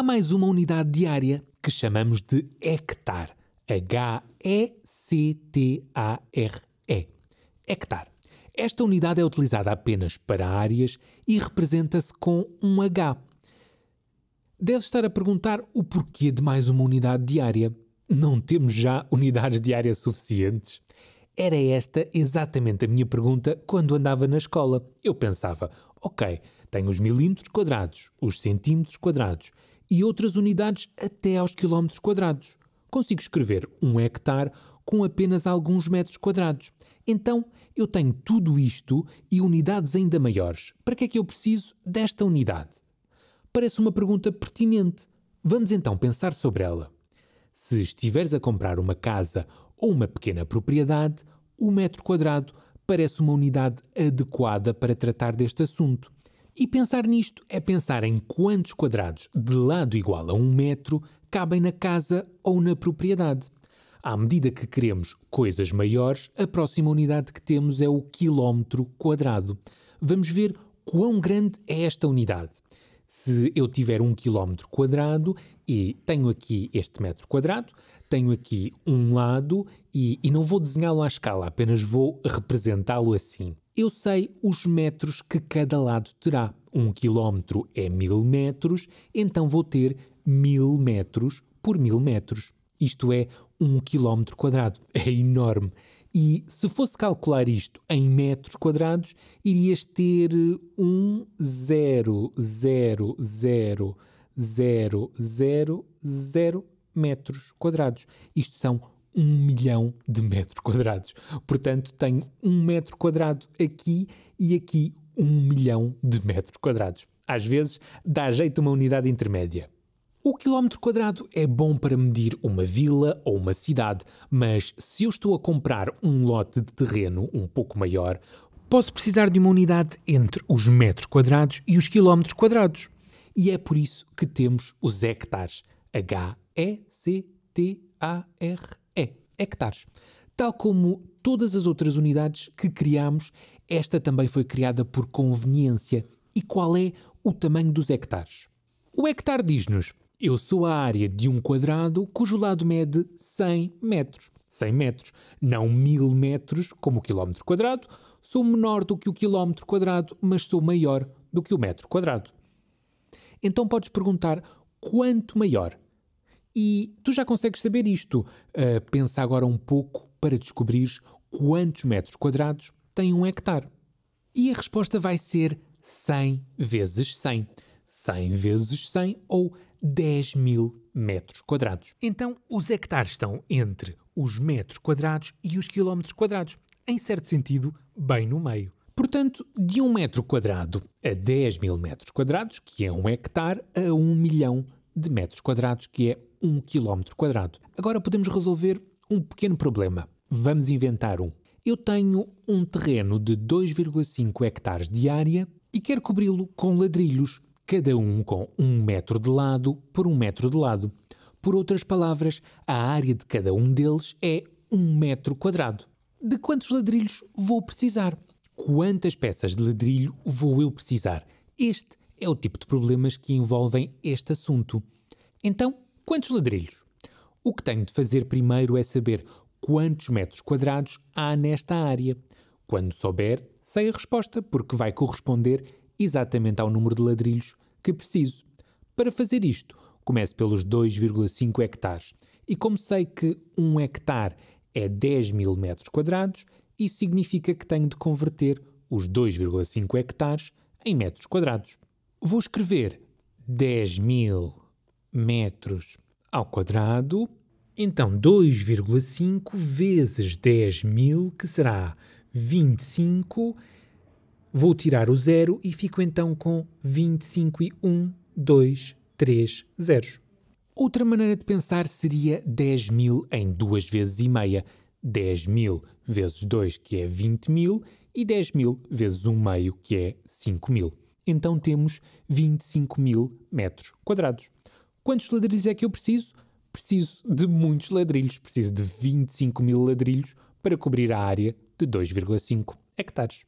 há mais uma unidade diária que chamamos de hectare. H-E-C-T-A-R-E. Hectare. Esta unidade é utilizada apenas para áreas e representa-se com um H. Deve estar a perguntar o porquê de mais uma unidade diária. Não temos já unidades diárias suficientes? Era esta exatamente a minha pergunta quando andava na escola. Eu pensava, ok, tenho os milímetros quadrados, os centímetros quadrados e outras unidades até aos quilómetros quadrados. Consigo escrever um hectare com apenas alguns metros quadrados. Então, eu tenho tudo isto e unidades ainda maiores. Para que é que eu preciso desta unidade? Parece uma pergunta pertinente. Vamos então pensar sobre ela. Se estiveres a comprar uma casa ou uma pequena propriedade, o metro quadrado parece uma unidade adequada para tratar deste assunto. E pensar nisto é pensar em quantos quadrados de lado igual a um metro cabem na casa ou na propriedade. À medida que queremos coisas maiores, a próxima unidade que temos é o quilómetro quadrado. Vamos ver quão grande é esta unidade. Se eu tiver um quilómetro quadrado e tenho aqui este metro quadrado, tenho aqui um lado e, e não vou desenhá-lo à escala, apenas vou representá-lo assim. Eu sei os metros que cada lado terá. Um quilómetro é mil metros, então vou ter mil metros por mil metros. Isto é um quilómetro quadrado. É enorme. E se fosse calcular isto em metros quadrados, irias ter eh, um zero metros quadrados. Isto são um milhão de metros quadrados. Portanto, tenho um metro quadrado aqui e aqui um milhão de metros quadrados. Às vezes, dá jeito uma unidade intermédia. O quilómetro quadrado é bom para medir uma vila ou uma cidade, mas se eu estou a comprar um lote de terreno um pouco maior, posso precisar de uma unidade entre os metros quadrados e os quilómetros quadrados. E é por isso que temos os hectares. H-E-C-T-A-R-E. Hectares. Tal como todas as outras unidades que criamos, esta também foi criada por conveniência. E qual é o tamanho dos hectares? O hectare diz-nos eu sou a área de um quadrado cujo lado mede 100 metros. 100 metros, não 1000 metros, como o quilómetro quadrado. Sou menor do que o quilómetro quadrado, mas sou maior do que o metro quadrado. Então podes perguntar quanto maior. E tu já consegues saber isto. Uh, pensa agora um pouco para descobrir quantos metros quadrados tem um hectare. E a resposta vai ser 100 vezes 100. 100 vezes 100 ou 10 mil metros quadrados. Então, os hectares estão entre os metros quadrados e os quilómetros quadrados, em certo sentido, bem no meio. Portanto, de 1 um metro quadrado a 10 mil metros quadrados, que é um hectare, a 1 um milhão de metros quadrados, que é 1 um quilómetro quadrado. Agora podemos resolver um pequeno problema. Vamos inventar um. Eu tenho um terreno de 2,5 hectares de área e quero cobri-lo com ladrilhos cada um com um metro de lado por um metro de lado. Por outras palavras, a área de cada um deles é um metro quadrado. De quantos ladrilhos vou precisar? Quantas peças de ladrilho vou eu precisar? Este é o tipo de problemas que envolvem este assunto. Então, quantos ladrilhos? O que tenho de fazer primeiro é saber quantos metros quadrados há nesta área. Quando souber, sei a resposta, porque vai corresponder exatamente ao número de ladrilhos que preciso. Para fazer isto, começo pelos 2,5 hectares. E como sei que 1 hectare é 10 mil metros quadrados, isso significa que tenho de converter os 2,5 hectares em metros quadrados. Vou escrever 10 mil metros ao quadrado, então 2,5 vezes 10 mil, que será 25 Vou tirar o zero e fico então com 25 e 1, 2, 3 zeros. Outra maneira de pensar seria 10.000 em 2 vezes e meia. 10.000 vezes 2, que é 20.000, e 10.000 vezes 1 meio, que é 5.000. Então temos 25.000 metros quadrados. Quantos ladrilhos é que eu preciso? Preciso de muitos ladrilhos. Preciso de 25.000 ladrilhos para cobrir a área de 2,5 hectares.